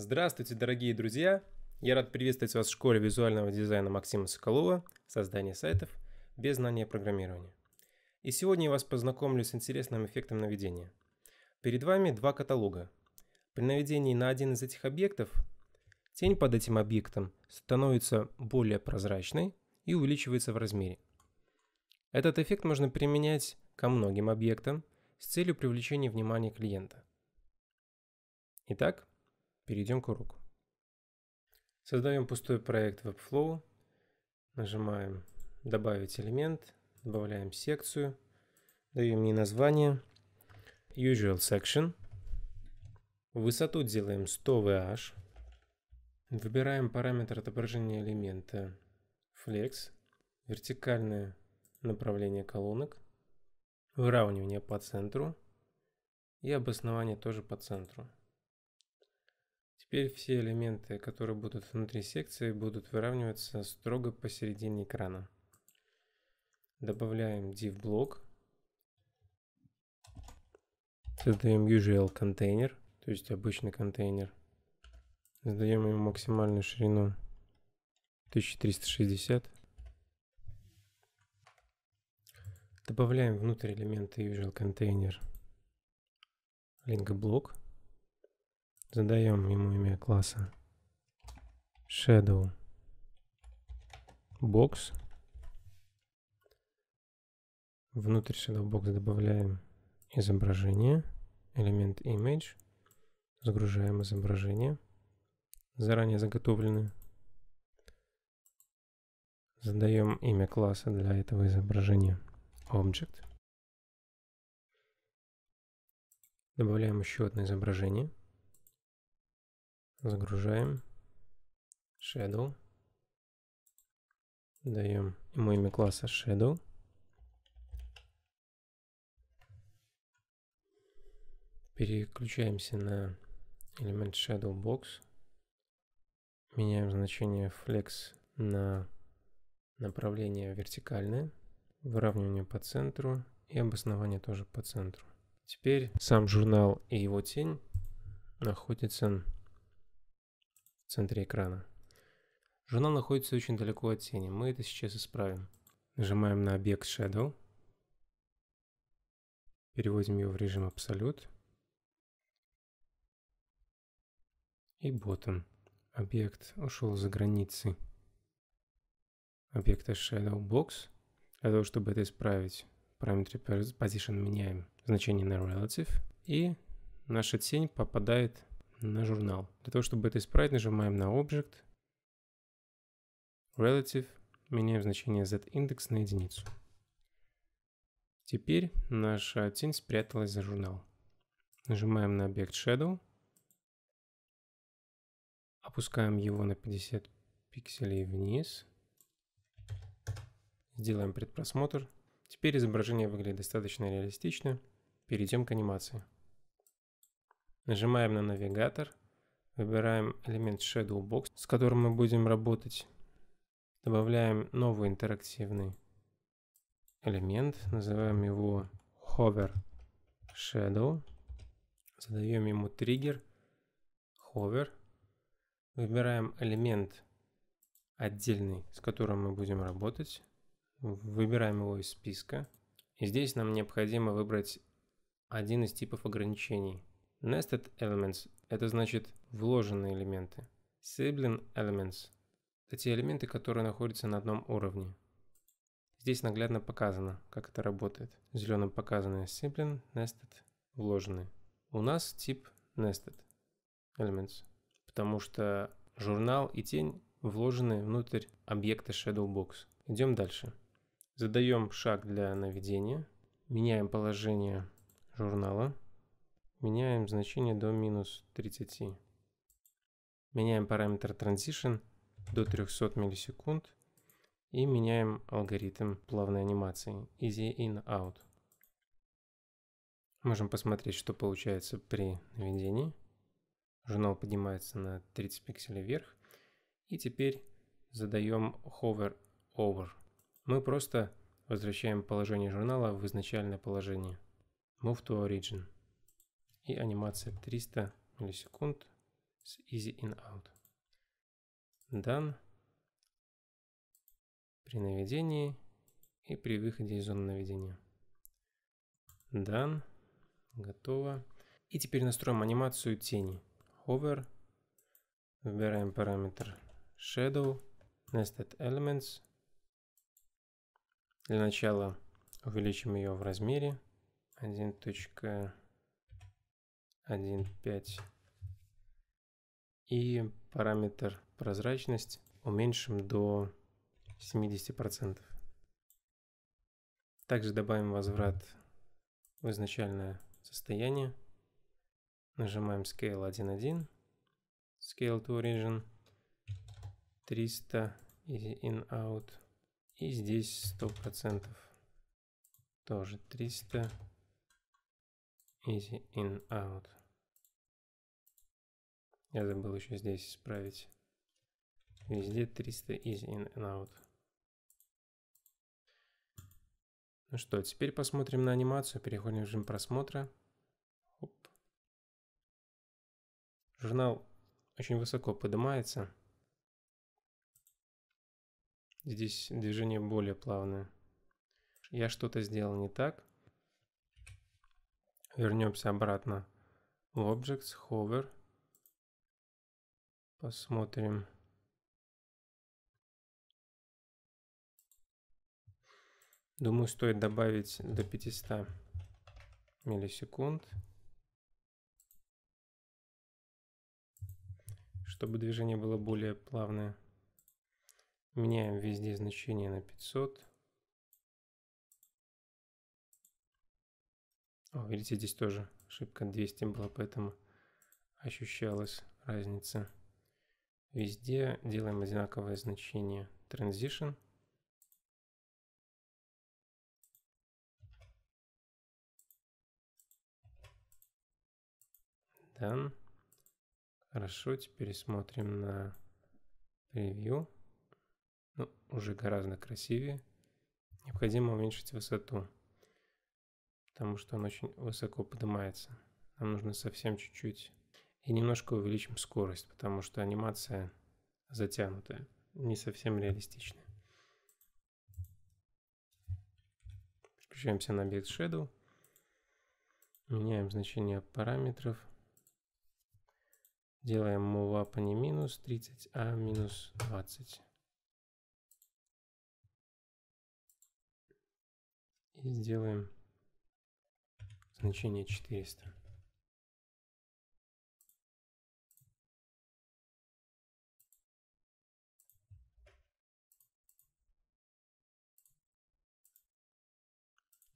Здравствуйте, дорогие друзья! Я рад приветствовать вас в школе визуального дизайна Максима Соколова «Создание сайтов без знания программирования». И сегодня я вас познакомлю с интересным эффектом наведения. Перед вами два каталога. При наведении на один из этих объектов тень под этим объектом становится более прозрачной и увеличивается в размере. Этот эффект можно применять ко многим объектам с целью привлечения внимания клиента. Итак, Перейдем к уроку. Создаем пустой проект Webflow. Нажимаем «Добавить элемент», добавляем секцию, даем ей название «Usual Section». Высоту делаем 100 VH. Выбираем параметр отображения элемента Flex, вертикальное направление колонок, выравнивание по центру и обоснование тоже по центру. Теперь все элементы, которые будут внутри секции, будут выравниваться строго посередине экрана. Добавляем div блок. Создаем usual контейнер, то есть обычный контейнер. Задаем ему максимальную ширину 1360. Добавляем внутрь элемента usual контейнер link блок Задаем ему имя класса shadow box. Внутрь shadow box добавляем изображение, элемент image. Загружаем изображение, заранее заготовленное. Задаем имя класса для этого изображения object. Добавляем еще одно изображение – Загружаем. Shadow. Даем ему имя класса Shadow. Переключаемся на элемент Shadow Box. Меняем значение Flex на направление вертикальное, выравнивание по центру и обоснование тоже по центру. Теперь сам журнал и его тень находятся в центре экрана. Журнал находится очень далеко от тени, мы это сейчас исправим. Нажимаем на объект Shadow. Переводим его в режим Абсолют. И Button. Объект ушел за границы объекта Shadow Box. Для того, чтобы это исправить, в Position меняем значение на Relative. И наша тень попадает на журнал. Для того, чтобы это исправить, нажимаем на Object, Relative, меняем значение z-индекс на единицу. Теперь наша тень спряталась за журнал. Нажимаем на объект Shadow, опускаем его на 50 пикселей вниз, сделаем предпросмотр. Теперь изображение выглядит достаточно реалистично. Перейдем к анимации. Нажимаем на навигатор, выбираем элемент Shadow Box, с которым мы будем работать. Добавляем новый интерактивный элемент, называем его Hover Shadow. Задаем ему триггер Hover. Выбираем элемент отдельный, с которым мы будем работать. Выбираем его из списка. И здесь нам необходимо выбрать один из типов ограничений. Nested Elements – это значит вложенные элементы. Sibling Elements – это те элементы, которые находятся на одном уровне. Здесь наглядно показано, как это работает. Зеленым показаны Sibling, Nested, вложенные. У нас тип Nested Elements, потому что журнал и тень вложены внутрь объекта Shadowbox. Идем дальше. Задаем шаг для наведения, меняем положение журнала – Меняем значение до минус 30. Меняем параметр transition до 300 миллисекунд. И меняем алгоритм плавной анимации easy in out. Можем посмотреть, что получается при наведении. Журнал поднимается на 30 пикселей вверх. И теперь задаем hover over. Мы просто возвращаем положение журнала в изначальное положение. Move to origin и анимация 300 миллисекунд с Easy In Out. Done. При наведении и при выходе из зоны наведения. Done. Готово. И теперь настроим анимацию тени. Hover. Выбираем параметр Shadow. Nested Elements. Для начала увеличим ее в размере 1.5 1.5 и параметр прозрачность уменьшим до 70%. Также добавим возврат в изначальное состояние. Нажимаем Scale 1.1, Scale to Origin, 300 easy In-Out. И здесь 100%. Тоже 300. Easy in out. Я забыл еще здесь исправить. Везде 300 из in and out. Ну что, теперь посмотрим на анимацию. Переходим в режим просмотра. Оп. Журнал очень высоко поднимается. Здесь движение более плавное. Я что-то сделал не так. Вернемся обратно в Objects, Hover – Посмотрим. Думаю, стоит добавить до 500 миллисекунд, чтобы движение было более плавное. Меняем везде значение на 500. О, видите, здесь тоже ошибка 200 была, поэтому ощущалась разница. Везде делаем одинаковое значение transition. Done. Хорошо, теперь смотрим на превью. Ну, уже гораздо красивее. Необходимо уменьшить высоту, потому что он очень высоко поднимается. Нам нужно совсем чуть-чуть и немножко увеличим скорость, потому что анимация затянутая, не совсем реалистичная. Переключаемся на Bit Shadow, меняем значение параметров, делаем move up а не минус 30, а минус 20. И сделаем значение 400.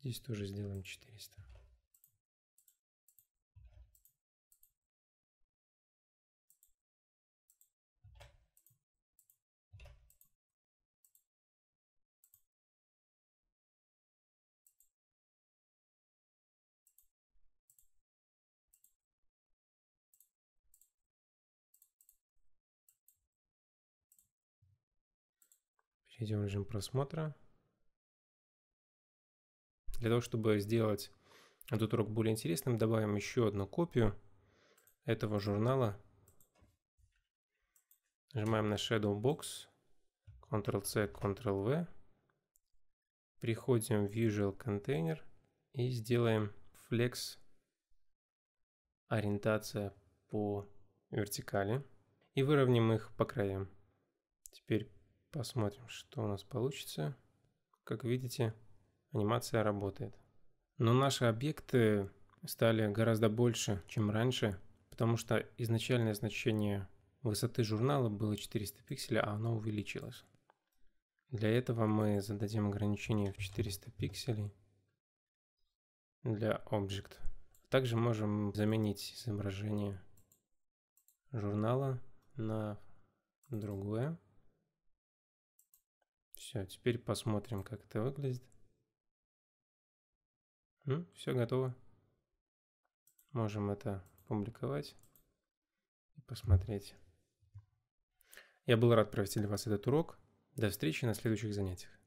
Здесь тоже сделаем 400. Перейдем в режим просмотра. Для того, чтобы сделать этот урок более интересным, добавим еще одну копию этого журнала. Нажимаем на Shadow Box, Ctrl-C, Ctrl-V. Приходим в Visual Container и сделаем Flex ориентация по вертикали. И выровняем их по краям. Теперь посмотрим, что у нас получится. Как видите, анимация работает. Но наши объекты стали гораздо больше, чем раньше, потому что изначальное значение высоты журнала было 400 пикселей, а оно увеличилось. Для этого мы зададим ограничение в 400 пикселей для Object. Также можем заменить изображение журнала на другое. Все, теперь посмотрим, как это выглядит. Ну, все готово. Можем это публиковать и посмотреть. Я был рад провести для вас этот урок. До встречи на следующих занятиях.